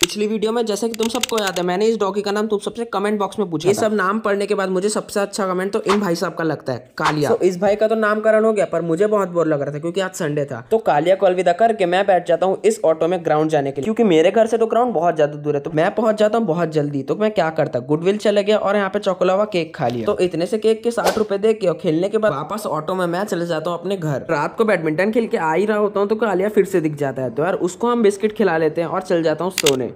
पिछली वीडियो में जैसे कि तुम सबको याद है मैंने इस डॉगी का नाम तुम सबसे कमेंट बॉक्स में पूछा ये सब नाम पढ़ने के बाद मुझे सबसे अच्छा कमेंट तो इन भाई साहब का लगता है कालिया so, इस भाई का तो नामकरण हो गया पर मुझे बहुत बोर लग रहा था क्योंकि आज संडे था तो कालिया को अलविदा करके मैं बैठ जाता हूँ इस ऑटो में ग्राउंड जाने के लिए क्योंकि मेरे घर से तो ग्राउंड बहुत ज्यादा दूर है तो मैं पहुंच जाता हूँ बहुत जल्दी तो मैं क्या करता गुडविल चले गया और यहाँ पे चौकोलावा केक खा लिया तो इतने से केक के साठ रुपए दे के और खेलने के बाद वापस ऑटो में मैं चले जाता हूँ अपने घर रात को बैडमिंटन खेल के आ ही रहा होता हूँ तो कालिया फिर से दिख जाता है तो यार उसको हम बिस्किट खिला लेते हैं और चल जाता हूँ सोने